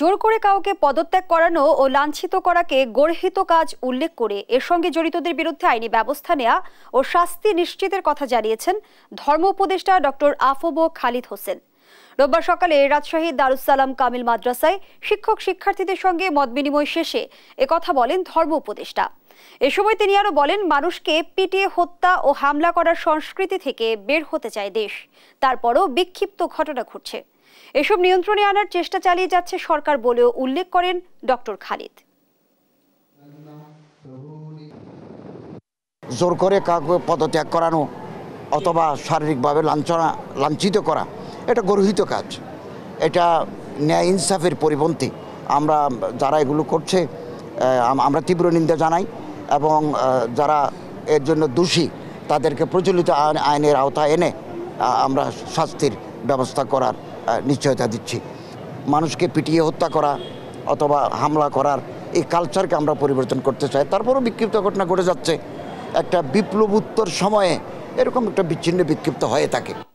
জোর করে কাউকে পদত্যাগ করানো ও লাঞ্ছিত করাকে গর্হিত কাজ উল্লেখ করে এর সঙ্গে জড়িতদের বিরুদ্ধে আইনি ব্যবস্থা নেয়া ও শাস্তি নিশ্চিতের কথা জানিয়েছেন ধর্ম উপদেষ্টা ডক্টর আফব খালিদ হোসেন রোববার সকালে রাজশাহী দারুসালাম কামিল মাদ্রাসায় শিক্ষক শিক্ষার্থীদের সঙ্গে মত বিনিময় শেষে কথা বলেন ধর্ম উপদেষ্টা এ সময় তিনি আরও বলেন মানুষকে পিটিয়ে হত্যা ও হামলা করার সংস্কৃতি থেকে বের হতে চায় দেশ তারপরও বিক্ষিপ্ত ঘটনা ঘটছে এসব নিয়ন্ত্রণে আনার চেষ্টা চালিয়ে যাচ্ছে সরকার বলেও উল্লেখ করেন ডক্টর খালিদ জোর করে কাউকে পদত্যাগ করানো অথবা শারীরিকভাবে লাঞ্ছনা লাঞ্ছিত করা এটা গর্হিত কাজ এটা ন্যায় ইনসাফের পরিপন্থী আমরা যারা এগুলো করছে আমরা তীব্র নিন্দা জানাই এবং যারা এর জন্য দোষী তাদেরকে প্রচলিত আইনের আওতায় এনে আমরা শাস্তির ব্যবস্থা করার নিশ্চয়তা দিচ্ছি মানুষকে পিটিয়ে হত্যা করা অথবা হামলা করার এই কালচারকে আমরা পরিবর্তন করতে চাই তারপরও বিক্ষিপ্ত ঘটনা ঘটে যাচ্ছে একটা বিপ্লবোত্তর সময়ে এরকম একটা বিচ্ছিন্ন বিক্ষিপ্ত হয়ে থাকে